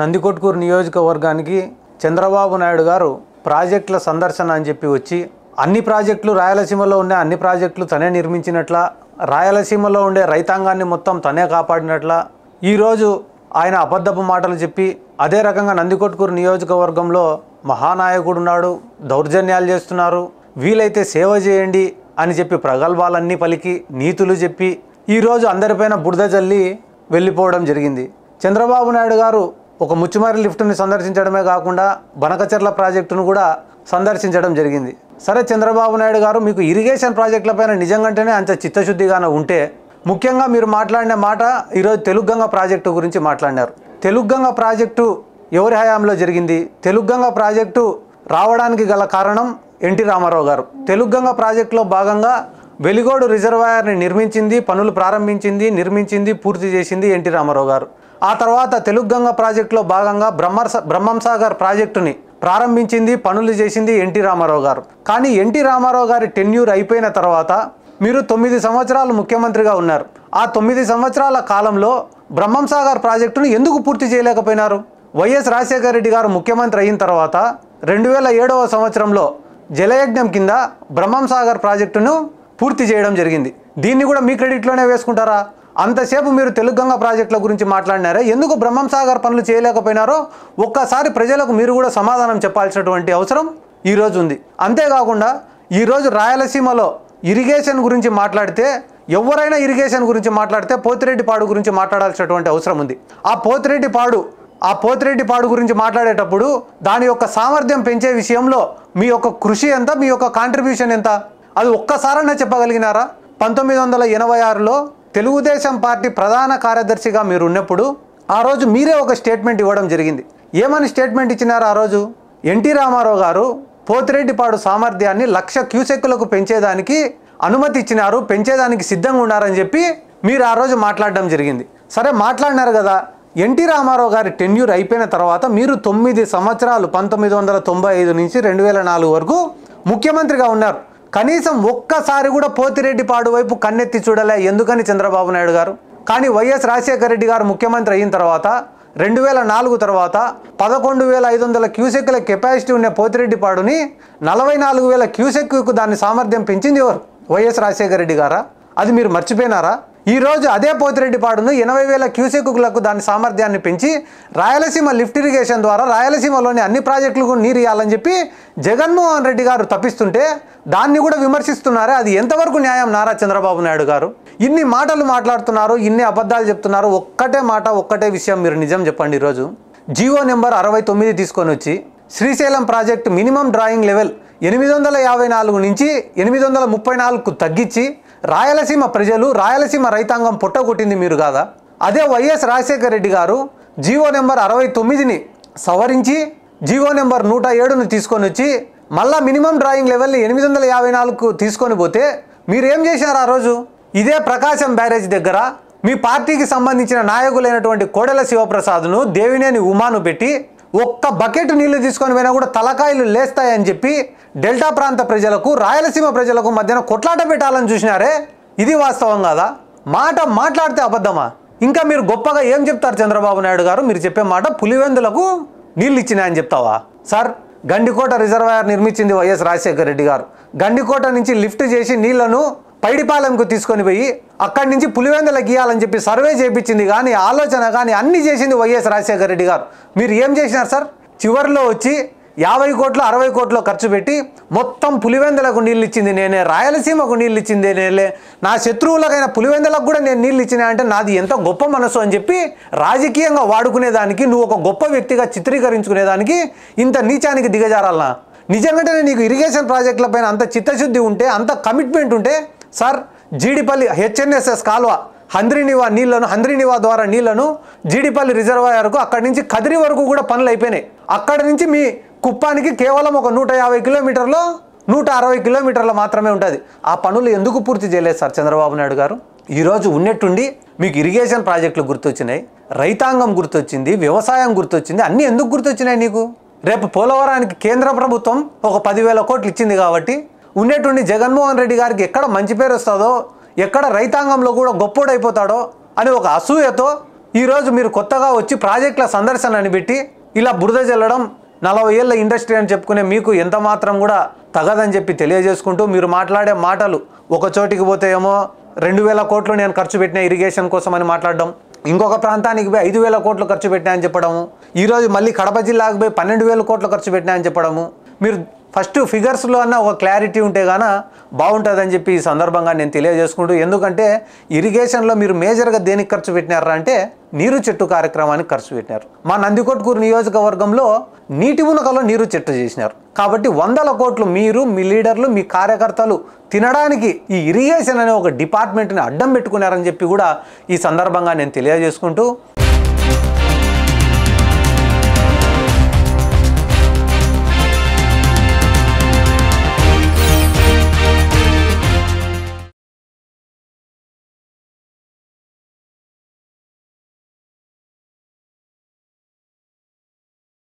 నందికొట్కూరు నియోజకవర్గానికి చంద్రబాబు నాయుడు గారు ప్రాజెక్టుల సందర్శన అని చెప్పి వచ్చి అన్ని ప్రాజెక్టులు రాయలసీమలో ఉండే అన్ని ప్రాజెక్టులు తనే నిర్మించినట్ల రాయలసీమలో ఉండే రైతాంగాన్ని మొత్తం తనే కాపాడినట్ల ఈరోజు ఆయన అబద్ధపు మాటలు చెప్పి అదే రకంగా నందికొట్కూరు నియోజకవర్గంలో మహానాయకుడున్నాడు దౌర్జన్యాలు చేస్తున్నారు వీలైతే సేవ చేయండి అని చెప్పి ప్రగల్భాలన్నీ పలికి నీతులు చెప్పి ఈరోజు అందరిపైన బురద జల్లి వెళ్ళిపోవడం జరిగింది చంద్రబాబు నాయుడు గారు ఒక ముచ్చుమారి లిఫ్ట్ని సందర్శించడమే కాకుండా బనకచెర్ల ప్రాజెక్టును కూడా సందర్శించడం జరిగింది సరే చంద్రబాబు నాయుడు గారు మీకు ఇరిగేషన్ ప్రాజెక్టులపైన నిజంగానే అంత చిత్తశుద్ధిగానే ఉంటే ముఖ్యంగా మీరు మాట్లాడిన మాట ఈరోజు తెలుగుగంగ ప్రాజెక్టు గురించి మాట్లాడినారు తెలుగుగంగ ప్రాజెక్టు ఎవరి హయాంలో జరిగింది తెలుగుగంగ ప్రాజెక్టు రావడానికి గల కారణం ఎన్టీ రామారావు గారు తెలుగుగంగ ప్రాజెక్టులో భాగంగా వెలిగోడు రిజర్వాయర్ని నిర్మించింది పనులు ప్రారంభించింది నిర్మించింది పూర్తి చేసింది ఎన్టీ రామారావు గారు ఆ తర్వాత తెలుగుగంగ ప్రాజెక్టులో భాగంగా బ్రహ్మర్ బ్రహ్మంసాగర్ ప్రాజెక్టుని ప్రారంభించింది పనులు చేసింది ఎన్టీ రామారావు గారు కానీ ఎన్టీ రామారావు గారి టెన్యూర్ అయిపోయిన తర్వాత మీరు తొమ్మిది సంవత్సరాలు ముఖ్యమంత్రిగా ఉన్నారు ఆ తొమ్మిది సంవత్సరాల కాలంలో బ్రహ్మంసాగర్ ప్రాజెక్టును ఎందుకు పూర్తి చేయలేకపోయినారు వైఎస్ రాజశేఖర రెడ్డి గారు ముఖ్యమంత్రి అయిన తర్వాత రెండు వేల ఏడవ సంవత్సరంలో జలయజ్ఞం కింద బ్రహ్మంసాగర్ ప్రాజెక్టును పూర్తి చేయడం జరిగింది దీన్ని కూడా మీ క్రెడిట్లోనే వేసుకుంటారా అంతసేపు మీరు తెలుగుగంగ ప్రాజెక్టుల గురించి మాట్లాడినారా ఎందుకు బ్రహ్మం సాగర్ పనులు చేయలేకపోయినారో ఒక్కసారి ప్రజలకు మీరు కూడా సమాధానం చెప్పాల్సినటువంటి అవసరం ఈరోజు ఉంది అంతేకాకుండా ఈరోజు రాయలసీమలో ఇరిగేషన్ గురించి మాట్లాడితే ఎవరైనా ఇరిగేషన్ గురించి మాట్లాడితే పోతిరెడ్డిపాడు గురించి మాట్లాడాల్సినటువంటి అవసరం ఉంది ఆ పోతిరెడ్డిపాడు ఆ పోతిరెడ్డిపాడు గురించి మాట్లాడేటప్పుడు దాని యొక్క సామర్థ్యం పెంచే విషయంలో మీ యొక్క కృషి ఎంత మీ యొక్క కాంట్రిబ్యూషన్ ఎంత అది ఒక్కసారైనా చెప్పగలిగినారా పంతొమ్మిది వందల ఎనభై ఆరులో తెలుగుదేశం పార్టీ ప్రధాన కార్యదర్శిగా మీరు ఉన్నప్పుడు ఆ రోజు మీరే ఒక స్టేట్మెంట్ ఇవ్వడం జరిగింది ఏమని స్టేట్మెంట్ ఇచ్చినారు ఆ రోజు ఎన్టీ రామారావు గారు పోతిరెడ్డిపాడు సామర్థ్యాన్ని లక్ష క్యూసెక్కులకు పెంచేదానికి అనుమతి ఇచ్చినారు పెంచేదానికి సిద్ధంగా ఉన్నారని చెప్పి మీరు ఆ రోజు మాట్లాడడం జరిగింది సరే మాట్లాడినారు కదా ఎన్టీ రామారావు గారి టెన్యూర్ అయిపోయిన తర్వాత మీరు తొమ్మిది సంవత్సరాలు పంతొమ్మిది వందల తొంభై ఐదు నుంచి రెండు వేల నాలుగు వరకు ముఖ్యమంత్రిగా ఉన్నారు కనీసం ఒక్కసారి కూడా పోతిరెడ్డిపాడు వైపు కన్నెత్తి చూడలే ఎందుకని చంద్రబాబు నాయుడు గారు కానీ వైఎస్ రాజశేఖర రెడ్డి గారు ముఖ్యమంత్రి అయిన తర్వాత రెండు వేల నాలుగు తర్వాత పదకొండు వేల ఐదు వందల క్యూసెక్ల కెపాసిటీ ఉన్న పోతిరెడ్డిపాడుని నలభై నాలుగు వేల క్యూసెక్కు దాని సామర్థ్యం పెంచింది ఎవరు వైఎస్ రాజశేఖర రెడ్డి గారా అది మీరు మర్చిపోయినారా ఈరోజు అదే పోతిరెడ్డిపాడును ఎనభై వేల క్యూసెక్కులకు దాని సామర్థ్యాన్ని పెంచి రాయలసీమ లిఫ్ట్ ఇరిగేషన్ ద్వారా రాయలసీమలోని అన్ని ప్రాజెక్టులకు నీరు ఇవ్వాలని చెప్పి జగన్మోహన్ రెడ్డి గారు తప్పిస్తుంటే దాన్ని కూడా విమర్శిస్తున్నారే అది ఎంతవరకు న్యాయం నారా చంద్రబాబు నాయుడు గారు ఇన్ని మాటలు మాట్లాడుతున్నారు ఇన్ని అబద్ధాలు చెప్తున్నారు ఒక్కటే మాట ఒక్కటే విషయం మీరు నిజం చెప్పండి ఈరోజు జియో నెంబర్ అరవై తొమ్మిది తీసుకొని వచ్చి Srisailam project minimum drawing level ఎనిమిది వందల యాభై నాలుగు నుంచి ఎనిమిది వందల ముప్పై నాలుగుకు తగ్గించి రాయలసీమ ప్రజలు రాయలసీమ రైతాంగం పుట్టగొట్టింది మీరు కాదా అదే వైఎస్ రాజశేఖర రెడ్డి గారు జీవో నెంబర్ అరవై తొమ్మిదిని సవరించి జీవో నెంబర్ నూట ఏడును తీసుకొని వచ్చి మళ్ళా మినిమం డ్రాయింగ్ లెవెల్ని ఎనిమిది వందల యాభై నాలుగుకు తీసుకొని పోతే మీరేం చేశారు ఆ రోజు ఇదే ప్రకాశం బ్యారేజ్ దగ్గర మీ పార్టీకి సంబంధించిన నాయకులైనటువంటి కోడెల శివప్రసాద్ను దేవినేని ఉమాను పెట్టి ఒక్క బకెట్ నీళ్లు తీసుకొని పోయినా కూడా తలకాయలు లేస్తాయని చెప్పి డెల్టా ప్రాంత ప్రజలకు రాయలసీమ ప్రజలకు మధ్యన కొట్లాట పెట్టాలని చూసినారే ఇది వాస్తవం కాదా మాట మాట్లాడితే అబద్ధమా ఇంకా మీరు గొప్పగా ఏం చెప్తారు చంద్రబాబు నాయుడు గారు మీరు చెప్పే మాట పులివెందులకు నీళ్ళు ఇచ్చినాయని చెప్తావా సార్ గండికోట రిజర్వాయర్ నిర్మించింది వైఎస్ రాజశేఖర రెడ్డి గారు గండికోట నుంచి లిఫ్ట్ చేసి నీళ్లను పైడిపాలెంకు తీసుకొని పోయి అక్కడి నుంచి పులివెందల గీయాలని చెప్పి సర్వే చేయించింది కానీ ఆలోచన కానీ అన్నీ చేసింది వైఎస్ రాజశేఖర రెడ్డి గారు మీరు ఏం చేసినారు సార్ చివరిలో వచ్చి యాభై కోట్లు అరవై కోట్లు ఖర్చు పెట్టి మొత్తం పులివెందలకు నీళ్ళు ఇచ్చింది నేనే రాయలసీమకు నీళ్ళు ఇచ్చింది నేనే నా శత్రువులకైనా పులివెందలకు కూడా నేను నీళ్ళు ఇచ్చిన అంటే నాది ఎంత గొప్ప మనసు అని చెప్పి రాజకీయంగా వాడుకునేదానికి నువ్వు ఒక గొప్ప వ్యక్తిగా చిత్రీకరించుకునేదానికి ఇంత నీచానికి దిగజారాలనా నిజంగానే నీకు ఇరిగేషన్ ప్రాజెక్టులపైన అంత చిత్తశుద్ధి ఉంటే అంత కమిట్మెంట్ ఉంటే సార్ జీడిపల్లి హెచ్ఎన్ఎస్ఎస్ కాలువ హంద్రీనివా నీళ్లను హంద్రీనివా ద్వారా నీళ్లను జీడిపల్లి రిజర్వాయర్కు అక్కడి నుంచి కదిరి వరకు కూడా పనులు అయిపోయినాయి అక్కడి నుంచి మీ కుప్పానికి కేవలం ఒక నూట యాభై కిలోమీటర్లో నూట అరవై కిలోమీటర్లు మాత్రమే ఉంటుంది ఆ పనులు ఎందుకు పూర్తి చేయలేదు సార్ చంద్రబాబు నాయుడు గారు ఈరోజు ఉన్నట్టుండి మీకు ఇరిగేషన్ ప్రాజెక్టులు గుర్తొచ్చినాయి రైతాంగం గుర్తొచ్చింది వ్యవసాయం గుర్తొచ్చింది అన్నీ ఎందుకు గుర్తొచ్చినాయి నీకు రేపు పోలవరానికి కేంద్ర ప్రభుత్వం ఒక పదివేల కోట్లు ఇచ్చింది కాబట్టి ఉండేటువంటి జగన్మోహన్ రెడ్డి గారికి ఎక్కడ మంచి పేరు వస్తుందో ఎక్కడ రైతాంగంలో కూడా గొప్పోడైపోతాడో అని ఒక అసూయతో ఈరోజు మీరు కొత్తగా వచ్చి ప్రాజెక్టుల సందర్శన అని పెట్టి ఇలా బురద చెల్లడం నలభై ఏళ్ళ ఇండస్ట్రీ అని చెప్పుకునే మీకు ఎంత మాత్రం కూడా తగదని చెప్పి తెలియజేసుకుంటూ మీరు మాట్లాడే మాటలు ఒక చోటికి పోతే ఏమో రెండు వేల కోట్లు నేను ఖర్చు పెట్టిన ఇరిగేషన్ కోసం అని మాట్లాడడం ఇంకొక ప్రాంతానికి పోయి ఐదు వేల కోట్లు ఖర్చు పెట్టినా అని చెప్పడము ఈరోజు మళ్ళీ కడప జిల్లాకు పోయి పన్నెండు వేల కోట్లు ఖర్చు పెట్టినా అని చెప్పడము మీరు ఫస్ట్ ఫిగర్స్లో అన్న ఒక క్లారిటీ ఉంటే గాన బాగుంటుందని చెప్పి ఈ సందర్భంగా నేను తెలియజేసుకుంటూ ఎందుకంటే ఇరిగేషన్లో మీరు మేజర్గా దేనికి ఖర్చు పెట్టినారా అంటే నీరు చెట్టు కార్యక్రమానికి ఖర్చు పెట్టినారు మా నందికొట్కూరు నియోజకవర్గంలో నీటి మునకలో నీరు చెట్టు చేసినారు కాబట్టి వందల కోట్లు మీరు మీ లీడర్లు మీ కార్యకర్తలు తినడానికి ఈ ఇరిగేషన్ అనే ఒక డిపార్ట్మెంట్ని అడ్డం పెట్టుకున్నారని చెప్పి కూడా ఈ సందర్భంగా నేను తెలియజేసుకుంటూ